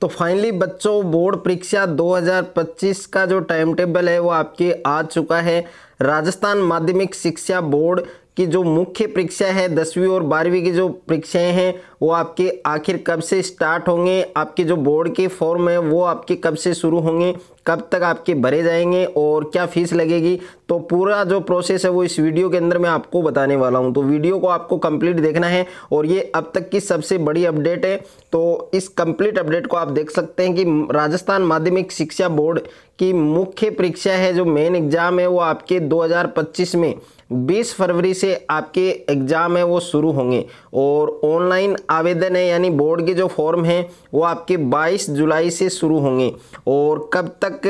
तो फाइनली बच्चों बोर्ड परीक्षा 2025 का जो टाइम टेबल है वो आपके आ चुका है राजस्थान माध्यमिक शिक्षा बोर्ड की जो मुख्य परीक्षा है दसवीं और बारहवीं की जो परीक्षाएं हैं वो आपके आखिर कब से स्टार्ट होंगे आपके जो बोर्ड के फॉर्म है वो आपके कब से शुरू होंगे कब तक आपके भरे जाएंगे और क्या फ़ीस लगेगी तो पूरा जो प्रोसेस है वो इस वीडियो के अंदर मैं आपको बताने वाला हूं तो वीडियो को आपको कंप्लीट देखना है और ये अब तक की सबसे बड़ी अपडेट है तो इस कंप्लीट अपडेट को आप देख सकते हैं कि राजस्थान माध्यमिक शिक्षा बोर्ड की मुख्य परीक्षा है जो मेन एग्ज़ाम है वो आपके दो में 20 फरवरी से आपके एग्ज़ाम है वो शुरू होंगे और ऑनलाइन आवेदन है यानी बोर्ड के जो फॉर्म हैं वो आपके 22 जुलाई से शुरू होंगे और कब तक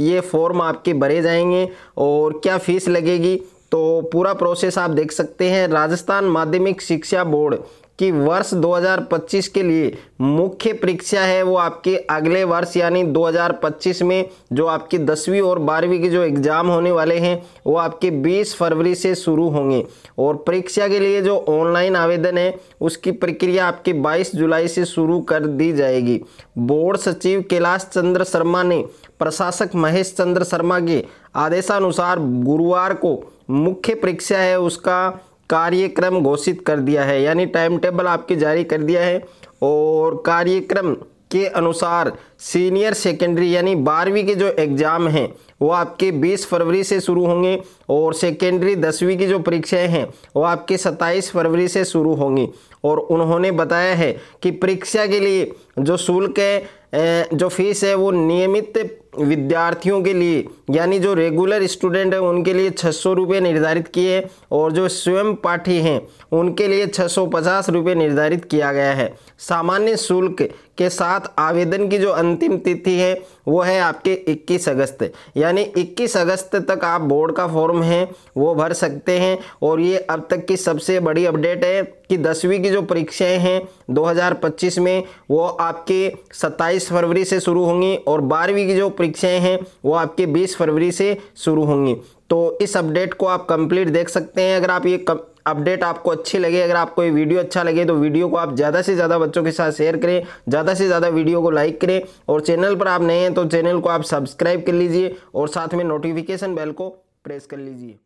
ये फॉर्म आपके भरे जाएंगे और क्या फ़ीस लगेगी तो पूरा प्रोसेस आप देख सकते हैं राजस्थान माध्यमिक शिक्षा बोर्ड कि वर्ष 2025 के लिए मुख्य परीक्षा है वो आपके अगले वर्ष यानी 2025 में जो आपकी दसवीं और बारहवीं के जो एग्ज़ाम होने वाले हैं वो आपके 20 फरवरी से शुरू होंगे और परीक्षा के लिए जो ऑनलाइन आवेदन है उसकी प्रक्रिया आपके 22 जुलाई से शुरू कर दी जाएगी बोर्ड सचिव कैलाश चंद्र शर्मा ने प्रशासक महेश चंद्र शर्मा के आदेशानुसार गुरुवार को मुख्य परीक्षा है उसका कार्यक्रम घोषित कर दिया है यानी टाइम टेबल आपके जारी कर दिया है और कार्यक्रम के अनुसार सीनियर सेकेंडरी यानी बारहवीं के जो एग्ज़ाम हैं वो आपके 20 फरवरी से शुरू होंगे और सेकेंडरी दसवीं की जो परीक्षाएं हैं वो आपके 27 फरवरी से शुरू होंगी और उन्होंने बताया है कि परीक्षा के लिए जो शुल्क है जो फीस है वो नियमित विद्यार्थियों के लिए यानी जो रेगुलर स्टूडेंट हैं उनके लिए छः सौ रुपये निर्धारित किए और जो स्वयं पाठी हैं उनके लिए छः सौ पचास रुपये निर्धारित किया गया है सामान्य शुल्क के साथ आवेदन की जो अंतिम तिथि है वो है आपके 21 अगस्त यानी 21 अगस्त तक आप बोर्ड का फॉर्म है वो भर सकते हैं और ये अब तक की सबसे बड़ी अपडेट है कि दसवीं की जो परीक्षाएं हैं 2025 में वो आपके 27 फरवरी से शुरू होंगी और बारहवीं की जो परीक्षाएं हैं वो आपके 20 फरवरी से शुरू होंगी तो इस अपडेट को आप कंप्लीट देख सकते हैं अगर आप ये अपडेट आपको अच्छी लगे अगर आपको ये वीडियो अच्छा लगे तो वीडियो को आप ज़्यादा से ज़्यादा बच्चों के साथ शेयर करें ज़्यादा से ज़्यादा वीडियो को लाइक करें और चैनल पर आप नए हैं तो चैनल को आप सब्सक्राइब कर लीजिए और साथ में नोटिफिकेशन बेल को प्रेस कर लीजिए